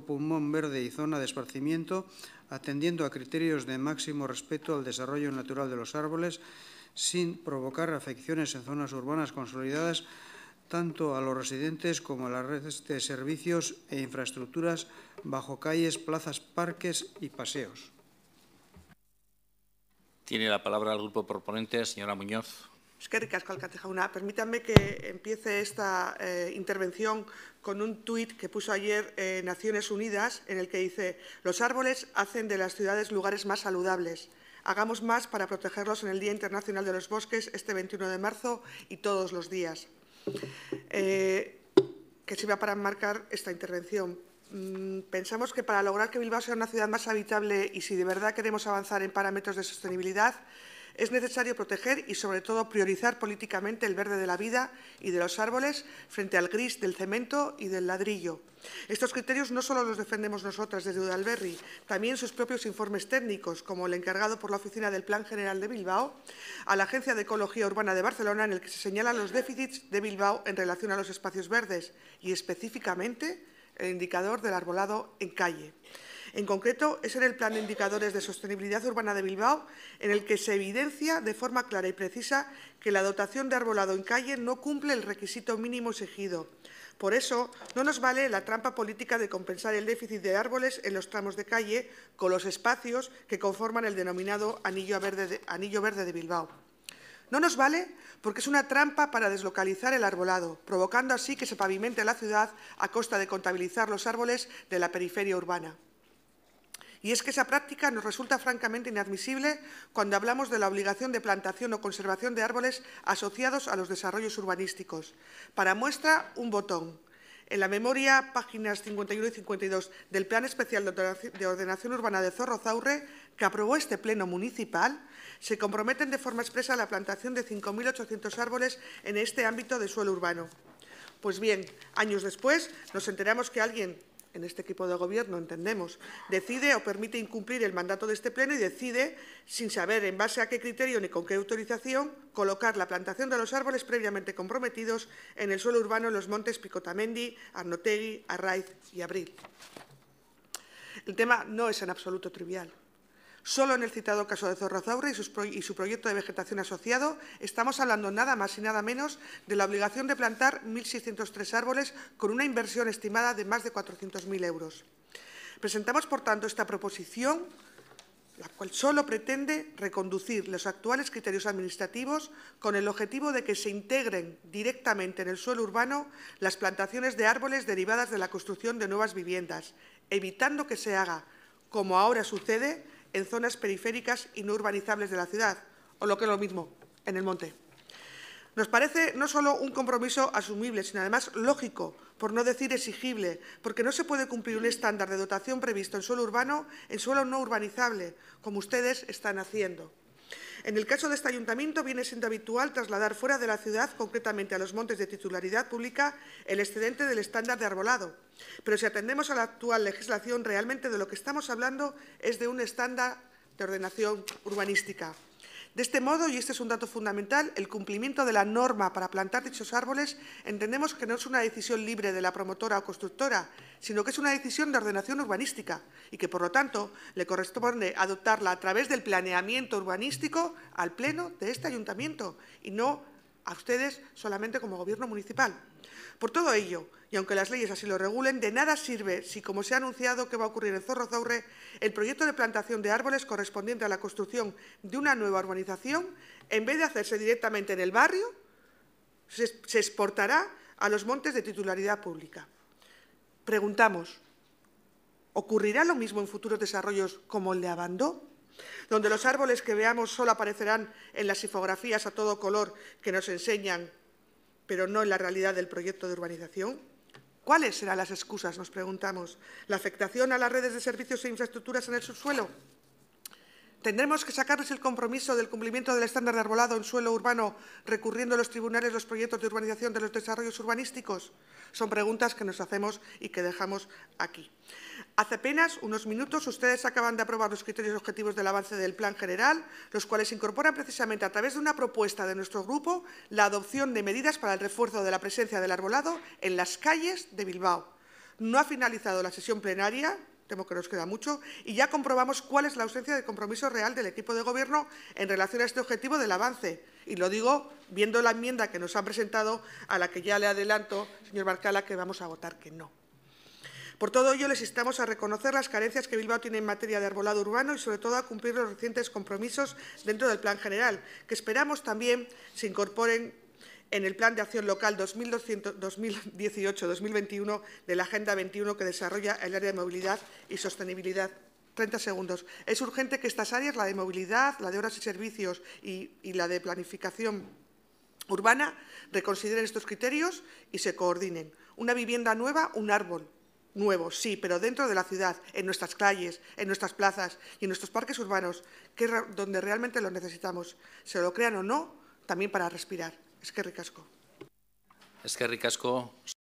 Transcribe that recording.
pulmón verde y zona de esparcimiento, atendiendo a criterios de máximo respeto al desarrollo natural de los árboles, sin provocar afecciones en zonas urbanas consolidadas, tanto a los residentes como a las redes de servicios e infraestructuras bajo calles, plazas, parques y paseos. Tiene la palabra el grupo proponente, señora Muñoz que que Jauna. Permítanme que empiece esta eh, intervención con un tuit que puso ayer eh, Naciones Unidas, en el que dice «Los árboles hacen de las ciudades lugares más saludables. Hagamos más para protegerlos en el Día Internacional de los Bosques, este 21 de marzo y todos los días». Eh, que sirva para marcar esta intervención. Mm, pensamos que para lograr que Bilbao sea una ciudad más habitable y si de verdad queremos avanzar en parámetros de sostenibilidad, es necesario proteger y, sobre todo, priorizar políticamente el verde de la vida y de los árboles frente al gris del cemento y del ladrillo. Estos criterios no solo los defendemos nosotras desde Udalberri, también sus propios informes técnicos, como el encargado por la Oficina del Plan General de Bilbao a la Agencia de Ecología Urbana de Barcelona, en el que se señalan los déficits de Bilbao en relación a los espacios verdes y, específicamente, el indicador del arbolado en calle. En concreto, es en el Plan de Indicadores de Sostenibilidad Urbana de Bilbao, en el que se evidencia de forma clara y precisa que la dotación de arbolado en calle no cumple el requisito mínimo exigido. Por eso, no nos vale la trampa política de compensar el déficit de árboles en los tramos de calle con los espacios que conforman el denominado anillo verde de, anillo verde de Bilbao. No nos vale porque es una trampa para deslocalizar el arbolado, provocando así que se pavimente la ciudad a costa de contabilizar los árboles de la periferia urbana. Y es que esa práctica nos resulta francamente inadmisible cuando hablamos de la obligación de plantación o conservación de árboles asociados a los desarrollos urbanísticos. Para muestra, un botón. En la memoria, páginas 51 y 52 del Plan Especial de Ordenación Urbana de Zorro-Zaurre, que aprobó este Pleno Municipal, se comprometen de forma expresa a la plantación de 5.800 árboles en este ámbito de suelo urbano. Pues bien, años después nos enteramos que alguien en este equipo de gobierno, entendemos, decide o permite incumplir el mandato de este pleno y decide, sin saber en base a qué criterio ni con qué autorización, colocar la plantación de los árboles previamente comprometidos en el suelo urbano en los montes Picotamendi, Arnotegui, Arraiz y Abril. El tema no es en absoluto trivial. Solo en el citado caso de zorrozaura y, y, su proyecto de vegetación asociado estamos hablando nada más y nada menos de la obligación de plantar 1.603 árboles con una inversión estimada de más de 400.000 euros. Presentamos, por tanto, esta proposición la cual solo pretende reconducir los actuales criterios administrativos con el objetivo de que se integren directamente en el suelo urbano las plantaciones de árboles derivadas de la construcción de nuevas viviendas, evitando que se haga, como ahora sucede, en zonas periféricas y no urbanizables de la ciudad, o lo que es lo mismo, en el monte. Nos parece no solo un compromiso asumible, sino además lógico, por no decir exigible, porque no se puede cumplir un estándar de dotación previsto en suelo urbano en suelo no urbanizable, como ustedes están haciendo. En el caso de este ayuntamiento, viene siendo habitual trasladar fuera de la ciudad, concretamente a los montes de titularidad pública, el excedente del estándar de arbolado. Pero si atendemos a la actual legislación, realmente de lo que estamos hablando es de un estándar de ordenación urbanística. De este modo, y este es un dato fundamental, el cumplimiento de la norma para plantar dichos árboles entendemos que no es una decisión libre de la promotora o constructora, sino que es una decisión de ordenación urbanística y que, por lo tanto, le corresponde adoptarla a través del planeamiento urbanístico al Pleno de este Ayuntamiento y no a ustedes solamente como gobierno municipal. Por todo ello, y aunque las leyes así lo regulen, de nada sirve si, como se ha anunciado que va a ocurrir en Zaurre, el proyecto de plantación de árboles correspondiente a la construcción de una nueva urbanización, en vez de hacerse directamente en el barrio, se, se exportará a los montes de titularidad pública. Preguntamos, ¿ocurrirá lo mismo en futuros desarrollos como el de Abandó? donde los árboles que veamos solo aparecerán en las infografías a todo color que nos enseñan, pero no en la realidad del proyecto de urbanización? ¿Cuáles serán las excusas, nos preguntamos? ¿La afectación a las redes de servicios e infraestructuras en el subsuelo? Tendremos que sacarles el compromiso del cumplimiento del estándar de arbolado en suelo urbano, recurriendo a los tribunales los proyectos de urbanización de los desarrollos urbanísticos. Son preguntas que nos hacemos y que dejamos aquí. Hace apenas unos minutos ustedes acaban de aprobar los criterios objetivos del avance del Plan General, los cuales incorporan precisamente a través de una propuesta de nuestro grupo la adopción de medidas para el refuerzo de la presencia del arbolado en las calles de Bilbao. No ha finalizado la sesión plenaria, temo que nos queda mucho, y ya comprobamos cuál es la ausencia de compromiso real del equipo de Gobierno en relación a este objetivo del avance. Y lo digo viendo la enmienda que nos han presentado, a la que ya le adelanto, señor Barcala, que vamos a votar que no. Por todo ello, les instamos a reconocer las carencias que Bilbao tiene en materia de arbolado urbano y, sobre todo, a cumplir los recientes compromisos dentro del Plan General, que esperamos también se incorporen en el Plan de Acción Local 2018-2021 de la Agenda 21 que desarrolla el área de movilidad y sostenibilidad 30 segundos. Es urgente que estas áreas, la de movilidad, la de horas y servicios y, y, la de planificación urbana, reconsideren estos criterios y se coordinen. Una vivienda nueva, un árbol nuevo, sí, pero dentro de la ciudad, en nuestras calles, en nuestras plazas y en nuestros parques urbanos, que es donde realmente lo necesitamos, se lo crean o no, también para respirar. Eskerrik asko. Eskerrik asko.